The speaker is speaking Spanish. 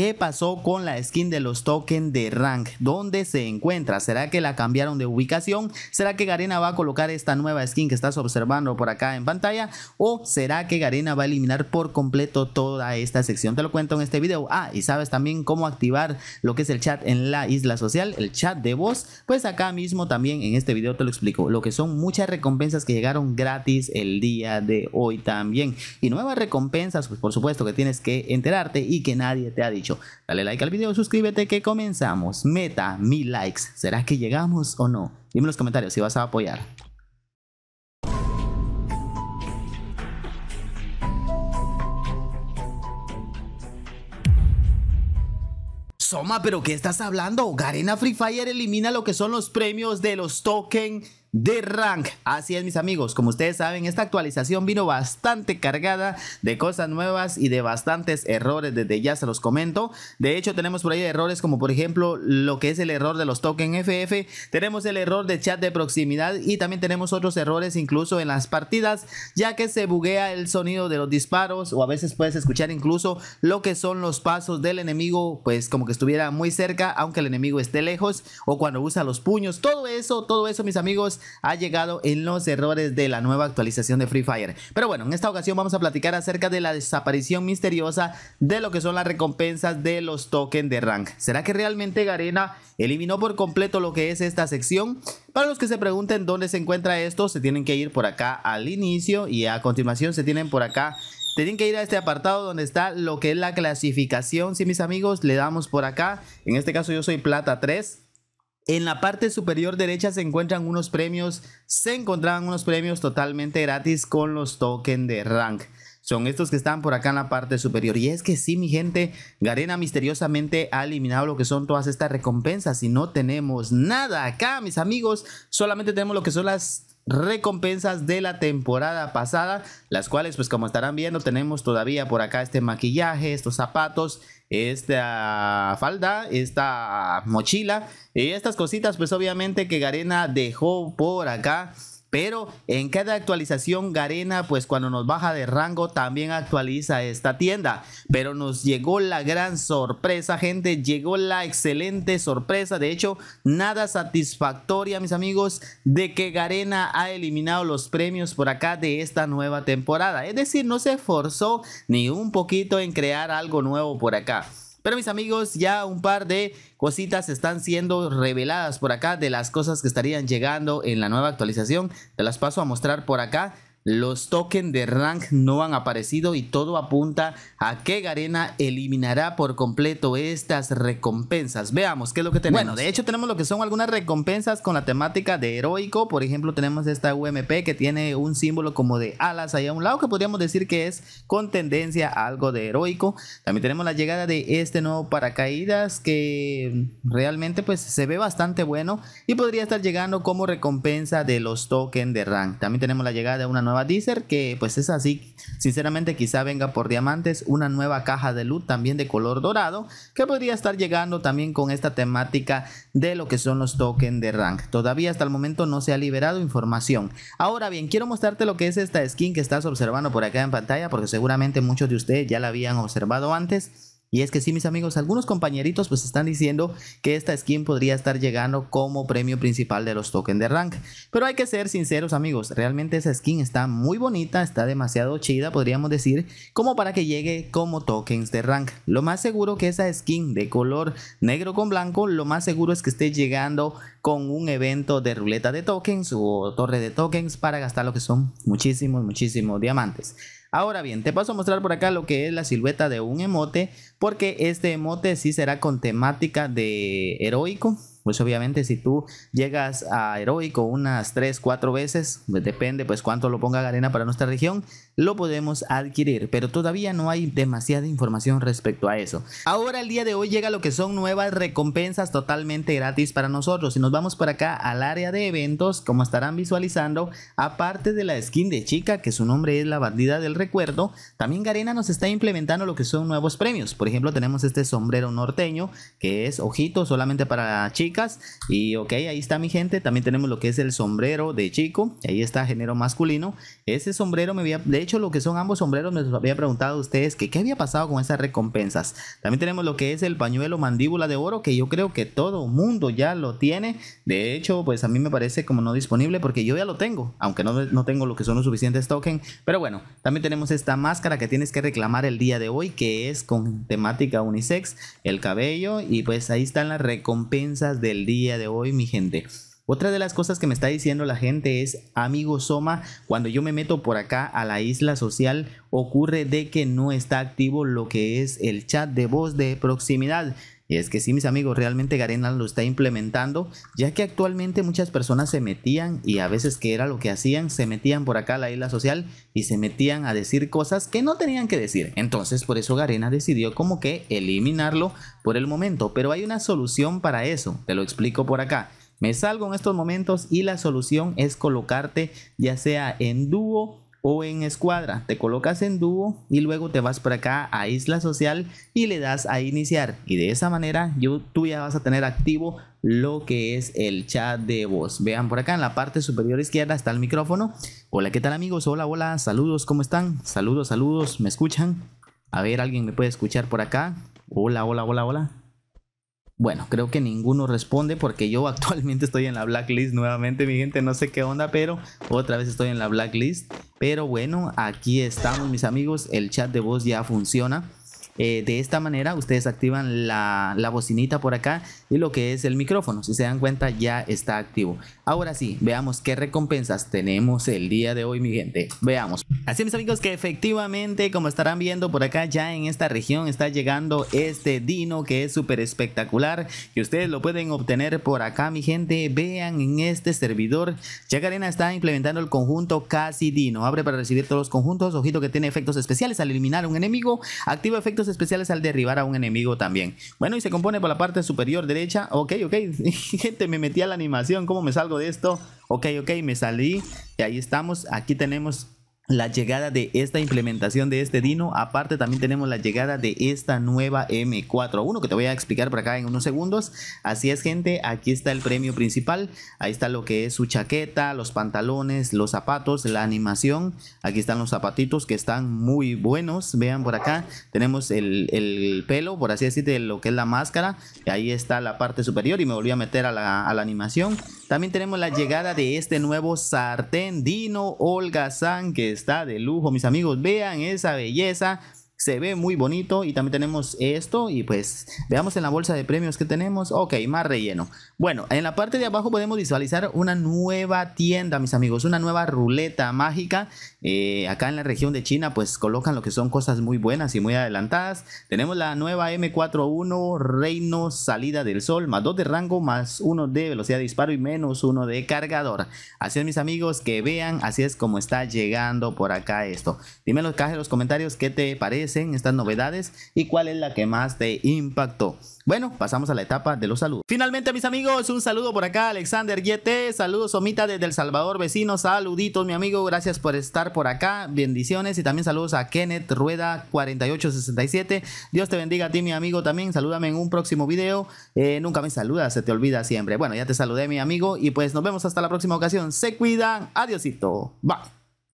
¿Qué pasó con la skin de los tokens de rank? ¿Dónde se encuentra? ¿Será que la cambiaron de ubicación? ¿Será que Garena va a colocar esta nueva skin que estás observando por acá en pantalla? ¿O será que Garena va a eliminar por completo toda esta sección? Te lo cuento en este video. Ah, y sabes también cómo activar lo que es el chat en la isla social, el chat de voz. Pues acá mismo también en este video te lo explico. Lo que son muchas recompensas que llegaron gratis el día de hoy también. Y nuevas recompensas, pues por supuesto que tienes que enterarte y que nadie te ha dicho. Dale like al video, suscríbete que comenzamos. Meta, mil likes. ¿Será que llegamos o no? Dime en los comentarios si vas a apoyar. Soma, ¿pero qué estás hablando? Garena Free Fire elimina lo que son los premios de los tokens de rank. Así es mis amigos, como ustedes saben, esta actualización vino bastante cargada de cosas nuevas y de bastantes errores, desde ya se los comento. De hecho, tenemos por ahí errores como por ejemplo lo que es el error de los tokens FF, tenemos el error de chat de proximidad y también tenemos otros errores incluso en las partidas, ya que se buguea el sonido de los disparos o a veces puedes escuchar incluso lo que son los pasos del enemigo, pues como que estuviera muy cerca, aunque el enemigo esté lejos o cuando usa los puños. Todo eso, todo eso mis amigos ha llegado en los errores de la nueva actualización de Free Fire. Pero bueno, en esta ocasión vamos a platicar acerca de la desaparición misteriosa de lo que son las recompensas de los tokens de rank. ¿Será que realmente Garena eliminó por completo lo que es esta sección? Para los que se pregunten dónde se encuentra esto, se tienen que ir por acá al inicio y a continuación se tienen por acá tienen que ir a este apartado donde está lo que es la clasificación. Si sí, mis amigos le damos por acá, en este caso yo soy plata 3. En la parte superior derecha se encuentran unos premios, se encontraban unos premios totalmente gratis con los tokens de rank. Son estos que están por acá en la parte superior. Y es que sí, mi gente, Garena misteriosamente ha eliminado lo que son todas estas recompensas y no tenemos nada acá, mis amigos. Solamente tenemos lo que son las recompensas de la temporada pasada, las cuales pues como estarán viendo tenemos todavía por acá este maquillaje, estos zapatos esta falda, esta mochila y estas cositas pues obviamente que Garena dejó por acá pero en cada actualización, Garena, pues cuando nos baja de rango, también actualiza esta tienda. Pero nos llegó la gran sorpresa, gente. Llegó la excelente sorpresa. De hecho, nada satisfactoria, mis amigos, de que Garena ha eliminado los premios por acá de esta nueva temporada. Es decir, no se esforzó ni un poquito en crear algo nuevo por acá. Pero mis amigos, ya un par de cositas están siendo reveladas por acá de las cosas que estarían llegando en la nueva actualización. Te las paso a mostrar por acá. Los tokens de rank no han aparecido y todo apunta a que Garena eliminará por completo estas recompensas. Veamos qué es lo que tenemos. Bueno, de hecho tenemos lo que son algunas recompensas con la temática de heroico. Por ejemplo, tenemos esta UMP que tiene un símbolo como de alas ahí a un lado que podríamos decir que es con tendencia a algo de heroico. También tenemos la llegada de este nuevo paracaídas que realmente pues se ve bastante bueno y podría estar llegando como recompensa de los tokens de rank. También tenemos la llegada de una nueva nueva que pues es así. Sinceramente quizá venga por diamantes una nueva caja de luz también de color dorado que podría estar llegando también con esta temática de lo que son los tokens de rank. Todavía hasta el momento no se ha liberado información. Ahora bien, quiero mostrarte lo que es esta skin que estás observando por acá en pantalla porque seguramente muchos de ustedes ya la habían observado antes. Y es que sí, mis amigos, algunos compañeritos pues están diciendo que esta skin podría estar llegando como premio principal de los tokens de rank. Pero hay que ser sinceros, amigos, realmente esa skin está muy bonita, está demasiado chida, podríamos decir, como para que llegue como tokens de rank. Lo más seguro que esa skin de color negro con blanco, lo más seguro es que esté llegando con un evento de ruleta de tokens o torre de tokens para gastar lo que son muchísimos, muchísimos diamantes. Ahora bien, te paso a mostrar por acá lo que es la silueta de un emote, porque este emote sí será con temática de heroico, pues obviamente si tú llegas a heroico unas 3, 4 veces, pues, depende pues cuánto lo ponga Garena para nuestra región, lo podemos adquirir, pero todavía no hay demasiada información respecto a eso. Ahora el día de hoy llega lo que son nuevas recompensas totalmente gratis para nosotros. Si nos vamos por acá al área de eventos, como estarán visualizando, aparte de la skin de chica, que su nombre es la bandida del recuerdo, también Garena nos está implementando lo que son nuevos premios. Por ejemplo, tenemos este sombrero norteño, que es ojito solamente para chicas y ok, ahí está mi gente. También tenemos lo que es el sombrero de chico. Ahí está género masculino. Ese sombrero me había, de hecho lo que son ambos sombreros me había preguntado a ustedes que qué había pasado con esas recompensas. También tenemos lo que es el pañuelo mandíbula de oro que yo creo que todo mundo ya lo tiene. De hecho, pues a mí me parece como no disponible porque yo ya lo tengo, aunque no, tengo lo que son los suficientes tokens, Pero bueno, también tenemos esta máscara que tienes que reclamar el día de hoy que es con temática unisex, el cabello y pues ahí están las recompensas del día de hoy, mi gente. Otra de las cosas que me está diciendo la gente es, amigo Soma, cuando yo me meto por acá a la isla social, ocurre de que no está activo lo que es el chat de voz de proximidad. Y es que sí, mis amigos, realmente Garena lo está implementando, ya que actualmente muchas personas se metían y a veces que era lo que hacían, se metían por acá a la isla social y se metían a decir cosas que no tenían que decir. Entonces, por eso Garena decidió como que eliminarlo por el momento, pero hay una solución para eso, te lo explico por acá. Me salgo en estos momentos y la solución es colocarte ya sea en dúo o en escuadra. Te colocas en dúo y luego te vas por acá a isla social y le das a iniciar. Y de esa manera yo, tú ya vas a tener activo lo que es el chat de voz. Vean por acá en la parte superior izquierda está el micrófono. Hola, ¿qué tal amigos? Hola, hola, saludos, ¿cómo están? Saludos, saludos, ¿me escuchan? A ver, ¿alguien me puede escuchar por acá? Hola, hola, hola, hola. Bueno, creo que ninguno responde porque yo actualmente estoy en la blacklist nuevamente, mi gente, no sé qué onda, pero otra vez estoy en la blacklist. Pero bueno, aquí estamos mis amigos, el chat de voz ya funciona. Eh, de esta manera ustedes activan la, bocinita por acá y lo que es el micrófono. Si se dan cuenta ya está activo. Ahora sí, veamos qué recompensas tenemos el día de hoy mi gente. Veamos. Así mis amigos que efectivamente como estarán viendo por acá ya en esta región está llegando este dino que es súper espectacular. Y ustedes lo pueden obtener por acá mi gente. Vean en este servidor. Arena está implementando el conjunto casi dino. Abre para recibir todos los conjuntos. Ojito que tiene efectos especiales al eliminar un enemigo. Activa efectos especiales al derribar a un enemigo también. Bueno, y se compone por la parte superior derecha. Ok, ok. Gente, me metí a la animación. ¿Cómo me salgo de esto? Ok, ok, me salí. Y ahí estamos. Aquí tenemos la llegada de esta implementación de este Dino. Aparte también tenemos la llegada de esta nueva M41 que te voy a explicar por acá en unos segundos. Así es gente, aquí está el premio principal. Ahí está lo que es su chaqueta, los pantalones, los zapatos, la animación. Aquí están los zapatitos que están muy buenos. Vean por acá, tenemos el, pelo, por así decirte, lo que es la máscara. Ahí está la parte superior y me volví a meter a la, a la animación. También tenemos la llegada de este nuevo sartén Dino San, que está de lujo, mis amigos. Vean esa belleza se ve muy bonito y también tenemos esto y pues veamos en la bolsa de premios que tenemos, ok, más relleno. Bueno, en la parte de abajo podemos visualizar una nueva tienda, mis amigos, una nueva ruleta mágica. Eh, acá en la región de China pues colocan lo que son cosas muy buenas y muy adelantadas. Tenemos la nueva M41 Reino Salida del Sol, más dos de rango, más uno de velocidad de disparo y menos uno de cargador. Así es mis amigos, que vean, así es como está llegando por acá esto. Dime en los los comentarios, qué te parece en estas novedades y cuál es la que más te impactó. Bueno, pasamos a la etapa de los saludos. Finalmente, mis amigos, un saludo por acá, Alexander Yete. Saludos, Omita, desde El Salvador, vecino Saluditos, mi amigo. Gracias por estar por acá. Bendiciones y también saludos a Kenneth Rueda 4867. Dios te bendiga a ti, mi amigo. También salúdame en un próximo video. Eh, nunca me saludas, se te olvida siempre. Bueno, ya te saludé, mi amigo. Y pues nos vemos hasta la próxima ocasión. Se cuidan. Adiosito. Bye.